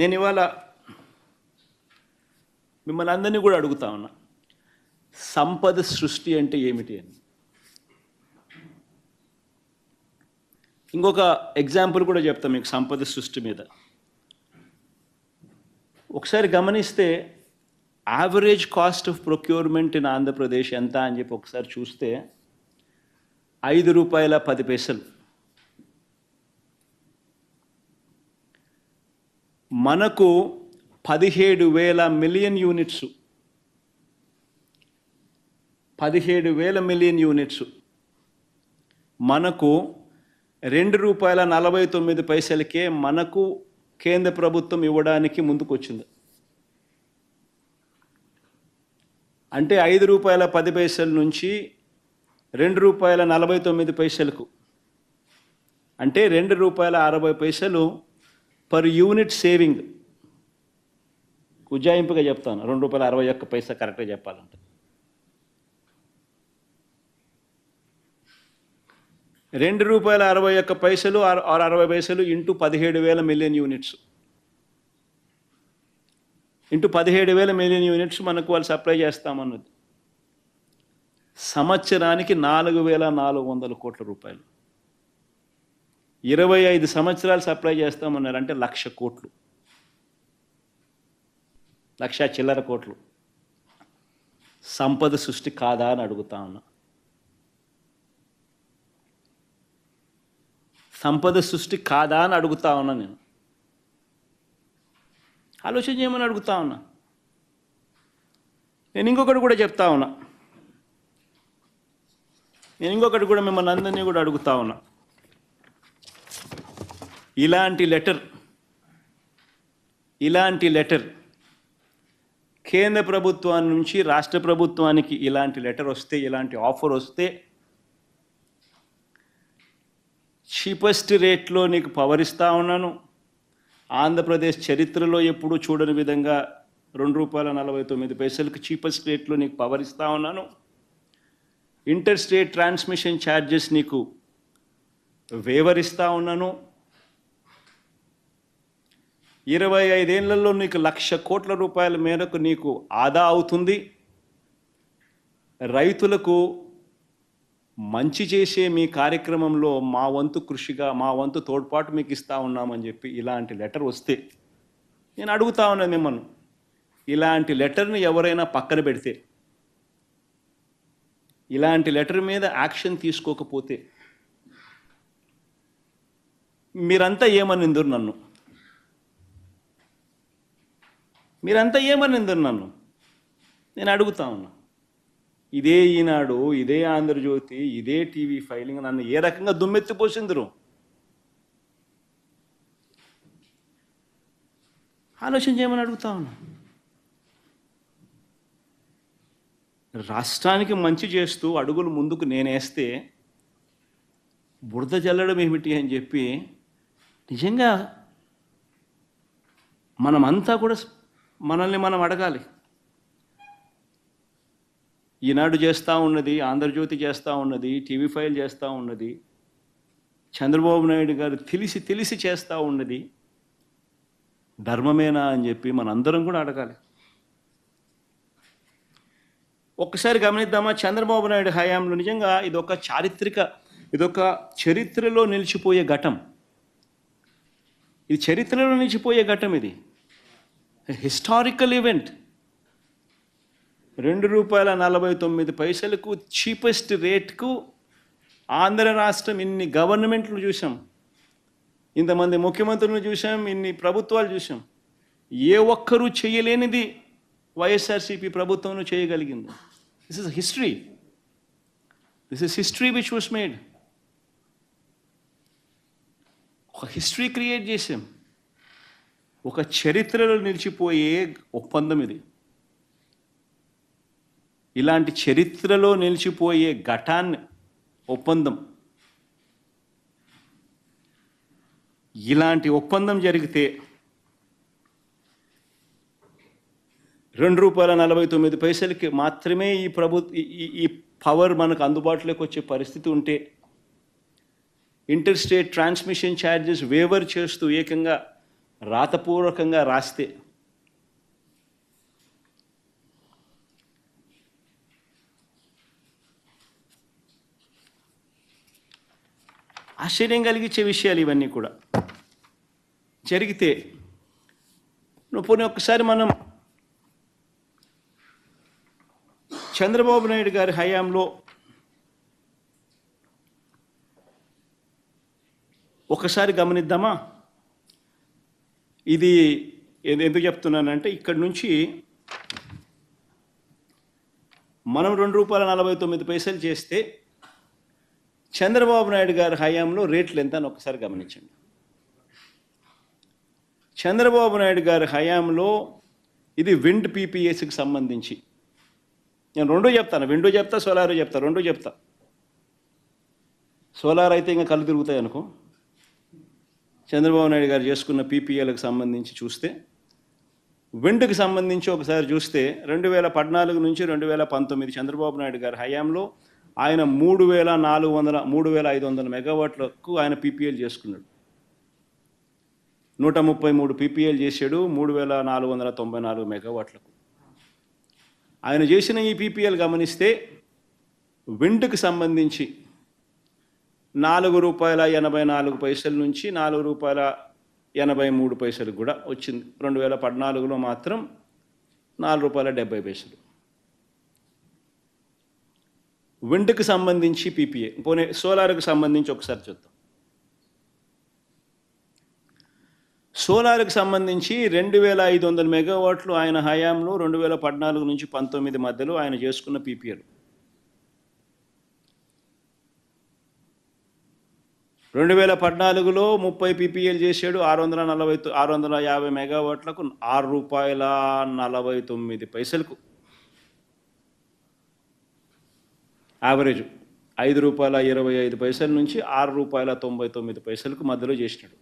నేను ఇవాళ మిమ్మల్ని అందరినీ కూడా అడుగుతా ఉన్నా సంపద సృష్టి అంటే ఏమిటి అని ఇంకొక ఎగ్జాంపుల్ కూడా చెప్తాం మీకు సంపద సృష్టి మీద ఒకసారి గమనిస్తే average cost of procurement in Andhra Pradesh ఎంత అని చెప్పి ఒకసారి చూస్తే ఐదు రూపాయల పది పైసలు మనకు పదిహేడు వేల మిలియన్ యూనిట్స్ పదిహేడు వేల మిలియన్ యూనిట్స్ మనకు రెండు రూపాయల నలభై తొమ్మిది పైసలకే మనకు కేంద్ర ప్రభుత్వం ఇవ్వడానికి ముందుకొచ్చింది అంటే ఐదు రూపాయల పది పైసల నుంచి రెండు రూపాయల నలభై తొమ్మిది పైసలకు అంటే రెండు రూపాయల అరవై పైసలు పర్ యూనిట్ సేవింగ్ ఉజ్జాయింపుగా చెప్తాను రెండు రూపాయల అరవై ఒక్క పైసా కరెక్ట్గా చెప్పాలంటే రెండు రూపాయల అరవై ఒక్క పైసలు ఆరు అరవై పైసలు ఇంటూ పదిహేడు వేల మిలియన్ యూనిట్స్ ఇంటూ పదిహేడు వేల మిలియన్ యూనిట్స్ మనకు వాళ్ళు సప్లై చేస్తామన్నది సంవత్సరానికి నాలుగు వేల నాలుగు వందల కోట్ల రూపాయలు ఇరవై ఐదు సంవత్సరాలు సప్లై చేస్తామన్నారు అంటే లక్ష కోట్లు లక్ష చిల్లర కోట్లు సంపద సృష్టి కాదా అని అడుగుతా ఉన్నా సంపద సృష్టి కాదా అని అడుగుతా ఉన్నా నేను ఆలోచన చేయమని అడుగుతా ఉన్నా నేను ఇంకొకటి కూడా చెప్తా ఉన్నా నేను ఇంకొకటి కూడా మిమ్మల్ని అందరినీ కూడా అడుగుతా ఉన్నా ఇలాంటి లెటర్ ఇలాంటి లెటర్ కేంద్ర ప్రభుత్వం నుంచి రాష్ట్ర ప్రభుత్వానికి ఇలాంటి లెటర్ వస్తే ఇలాంటి ఆఫర్ వస్తే చీపెస్ట్ రేట్లో నీకు పవర్ ఇస్తూ ఉన్నాను ఆంధ్రప్రదేశ్ చరిత్రలో ఎప్పుడూ చూడని విధంగా రెండు రూపాయల నలభై తొమ్మిది పైసలకు చీపెస్ట్ రేట్లో నీకు పవర్ ఇస్తూ ఉన్నాను ఇంటర్ స్టేట్ ట్రాన్స్మిషన్ ఛార్జెస్ నీకు వేవరిస్తూ ఉన్నాను ఇరవై ఐదేళ్లలో నీకు లక్ష కోట్ల రూపాయల మేరకు నీకు ఆదా అవుతుంది రైతులకు మంచి చేసే మీ కార్యక్రమంలో మా వంతు కృషిగా మా వంతు తోడ్పాటు మీకు ఇస్తూ ఉన్నామని చెప్పి ఇలాంటి లెటర్ వస్తే నేను అడుగుతా ఉన్నాను మిమ్మల్ని ఇలాంటి లెటర్ని ఎవరైనా పక్కన పెడితే ఇలాంటి లెటర్ మీద యాక్షన్ తీసుకోకపోతే మీరంతా ఏమని ఎందురు నన్ను మీరంతా ఏమనిందరు నన్ను నేను అడుగుతా ఉన్నా ఇదే ఈనాడు ఇదే ఆంధ్రజ్యోతి ఇదే టీవీ ఫైలింగ్ నన్ను ఏ రకంగా దుమ్మెత్తిపోసిందరు ఆలోచన చేయమని అడుగుతా ఉన్నా రాష్ట్రానికి మంచి చేస్తూ అడుగులు ముందుకు నేనేస్తే బురద చల్లడం ఏమిటి అని చెప్పి నిజంగా మనమంతా కూడా మనల్ని మనం అడగాలి ఈనాడు చేస్తూ ఉన్నది ఆంధ్రజ్యోతి చేస్తూ ఉన్నది టీవీ ఫైల్ చేస్తూ ఉన్నది చంద్రబాబు నాయుడు గారు తెలిసి తెలిసి చేస్తూ ఉన్నది ధర్మమేనా అని చెప్పి మనందరం కూడా అడగాలి ఒక్కసారి గమనిద్దామా చంద్రబాబు నాయుడు హయాంలో నిజంగా ఇదొక చారిత్రక ఇదొక చరిత్రలో నిలిచిపోయే ఘటం ఇది చరిత్రలో నిలిచిపోయే ఘటం ఇది హిస్టారికల్ ఈవెంట్ రెండు రూపాయల నలభై తొమ్మిది పైసలకు చీపెస్ట్ రేట్కు ఆంధ్ర రాష్ట్రం ఇన్ని గవర్నమెంట్లు చూసాం ఇంతమంది ముఖ్యమంత్రులను చూసాం ఇన్ని ప్రభుత్వాలు చూసాం ఏ ఒక్కరూ చేయలేనిది వైఎస్ఆర్సీపీ ప్రభుత్వం చేయగలిగింది this is history this is history which was made ఒక హిస్టరీ క్రియేట్ చేసాం ఒక చరిత్రలో నిలిచిపోయే ఒప్పందం ఇది ఇలాంటి చరిత్రలో నిలిచిపోయే ఘటాన్ని ఒప్పందం ఇలాంటి ఒప్పందం జరిగితే రెండు రూపాయల నలభై తొమ్మిది పైసలకి మాత్రమే ఈ ప్రభు ఈ పవర్ మనకు అందుబాటులోకి వచ్చే పరిస్థితి ఉంటే inter state transmission charges waiver చేస్తూ ఏకంగా రాతపూర్వకంగా రాస్తే ఆశ్చర్యం కలిగించే విషయాలు ఇవన్నీ కూడా జరిగితే పోనీ ఒక్కసారి మనం చంద్రబాబు నాయుడు గారి హయాంలో ఒకసారి గమనిద్దామా ఇది ఎందుకు చెప్తున్నానంటే ఇక్కడ నుంచి మనం రెండు రూపాయల నలభై తొమ్మిది పైసలు చేస్తే చంద్రబాబు నాయుడు గారి హయాంలో రేట్లు ఎంత అని ఒకసారి గమనించండి చంద్రబాబు నాయుడు గారి హయాంలో ఇది విండ్ పీపీఎస్కి సంబంధించి నేను రెండూ చెప్తాను విండో చెప్తా సోలార్ చెప్తా రెండూ చెప్తా సోలార్ అయితే ఇంకా కళ్ళు తిరుగుతాయి అనుకో చంద్రబాబు నాయుడు గారు చేసుకున్న పీపీఏలకు సంబంధించి చూస్తే విండ్కి సంబంధించి ఒకసారి చూస్తే రెండు వేల పద్నాలుగు నుంచి రెండు వేల పంతొమ్మిది చంద్రబాబు నాయుడు గారి హయాంలో ఆయన మూడు వేల నాలుగు వందల మూడు వేల ఐదు వందల మెగావాట్లకు ఆయన పీపీఎల్ చేసుకున్నాడు నూట ముప్పై మూడు పీపీఎల్ చేశాడు మూడు వేల నాలుగు వందల తొంభై నాలుగు మెగావాట్లకు ఆయన చేసిన ఈ పీపీఎల్ గమనిస్తే విండ్కి సంబంధించి నాలుగు రూపాయల ఎనభై నాలుగు పైసల నుంచి నాలుగు రూపాయల ఎనభై మూడు పైసలు కూడా వచ్చింది రెండు వేల పద్నాలుగులో మాత్రం నాలుగు రూపాయల డెబ్బై పైసలు విండ్కి సంబంధించి పీపీఏ పోనీ సోలార్కి సంబంధించి ఒకసారి చూద్దాం సోలార్కి సంబంధించి రెండు వేల ఐదు వందల మెగావాట్లు ఆయన హయాంలో రెండు వేల పద్నాలుగు నుంచి పంతొమ్మిది మధ్యలో ఆయన చేసుకున్న పీపీఏలు రెండు వేల పద్నాలుగులో ముప్పై పీపీఎల్ చేశాడు ఆరు వందల నలభై ఆరు వందల యాభై మెగావాట్లకు ఆరు రూపాయల నలభై తొమ్మిది పైసలకు యావరేజ్ ఐదు రూపాయల ఇరవై ఐదు పైసల నుంచి ఆరు రూపాయల తొంభై తొమ్మిది పైసలకు మధ్యలో చేసినాడు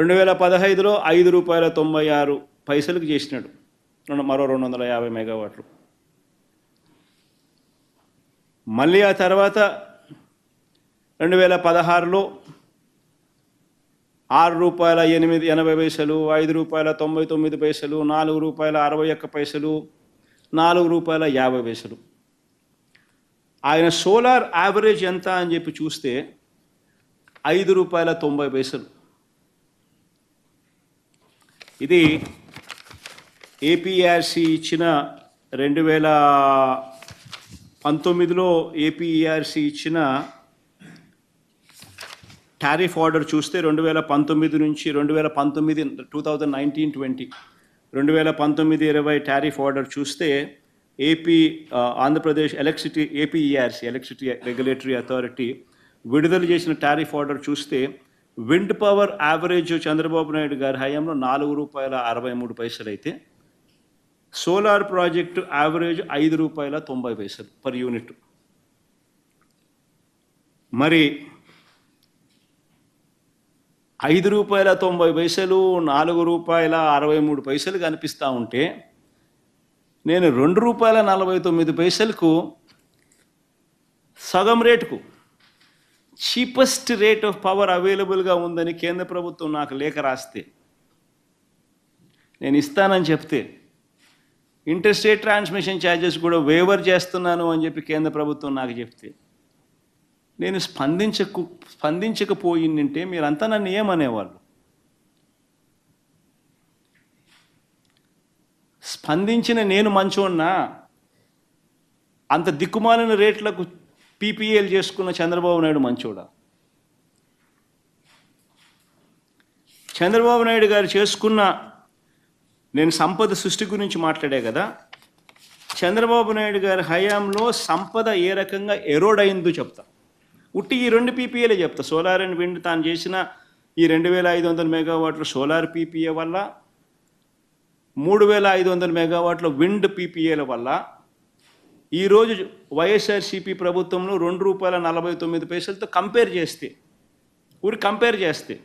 రెండు వేల పదహైదులో ఐదు రూపాయల తొంభై ఆరు పైసలకు చేసినాడు రెండు మరో రెండు వందల యాభై మెగావాట్లు మళ్ళీ ఆ తర్వాత రెండు వేల పదహారులో ఆరు రూపాయల ఎనిమిది ఎనభై పైసలు ఐదు రూపాయల తొంభై తొమ్మిది పైసలు నాలుగు రూపాయల అరవై ఒక్క పైసలు నాలుగు రూపాయల యాభై పైసలు ఆయన సోలార్ యావరేజ్ ఎంత అని చెప్పి చూస్తే ఐదు రూపాయల తొంభై పైసలు ఇది ఏపీఆర్సి e ఇచ్చిన రెండు వేల పంతొమ్మిదిలో ఏపీఆర్సి e ఇచ్చిన టారిఫ్ ఆర్డర్ చూస్తే రెండు వేల పంతొమ్మిది నుంచి రెండు వేల పంతొమ్మిది టూ థౌజండ్ నైన్టీన్ ట్వంటీ రెండు వేల పంతొమ్మిది ఇరవై టారిఫ్ ఆర్డర్ చూస్తే AP Andhra Pradesh electricity APERC e electricity regulatory authority విడుదల చేసిన టారిఫ్ ఆర్డర్ చూస్తే wind power average Chandrababu Naidu గారి హయాంలో నాలుగు రూపాయల అరవై మూడు పైసలు అయితే సోలార్ ప్రాజెక్టు యావరేజ్ ఐదు రూపాయల తొంభై పైసలు పర్ యూనిట్ మరి ఐదు రూపాయల తొంభై పైసలు నాలుగు రూపాయల అరవై మూడు పైసలు కనిపిస్తూ ఉంటే నేను రెండు రూపాయల నలభై తొమ్మిది పైసలకు సగం రేటుకు చీపెస్ట్ రేట్ ఆఫ్ పవర్ అవైలబుల్గా ఉందని కేంద్ర ప్రభుత్వం నాకు లేఖ రాస్తే నేను ఇస్తానని చెప్తే స్టేట్ ట్రాన్స్మిషన్ ఛార్జెస్ కూడా వేవర్ చేస్తున్నాను అని చెప్పి కేంద్ర ప్రభుత్వం నాకు చెప్తే నేను స్పందించకు స్పందించకపోయిందంటే మీరంతా నన్ను ఏమనేవాళ్ళు స్పందించిన నేను మంచోన్నా అంత దిక్కుమాలిన రేట్లకు పీపీఏలు చేసుకున్న చంద్రబాబు నాయుడు మంచోడా చంద్రబాబు నాయుడు గారు చేసుకున్న నేను సంపద సృష్టి గురించి మాట్లాడే కదా చంద్రబాబు నాయుడు గారి హయాంలో సంపద ఏ రకంగా ఎరోడ్ అయిందో చెప్తాను ఉట్టి ఈ రెండు పీపీఏలే చెప్తా సోలార్ అండ్ విండ్ తాను చేసిన ఈ రెండు వేల ఐదు వందల మెగావాట్ల సోలార్ పీపీఏ వల్ల మూడు వేల ఐదు వందల మెగావాట్ల విండ్ పీపీఏల వల్ల ఈరోజు వైఎస్ఆర్సీపీ ప్రభుత్వంలో రెండు రూపాయల నలభై తొమ్మిది పైసలతో కంపేర్ చేస్తే ఊరి కంపేర్ చేస్తే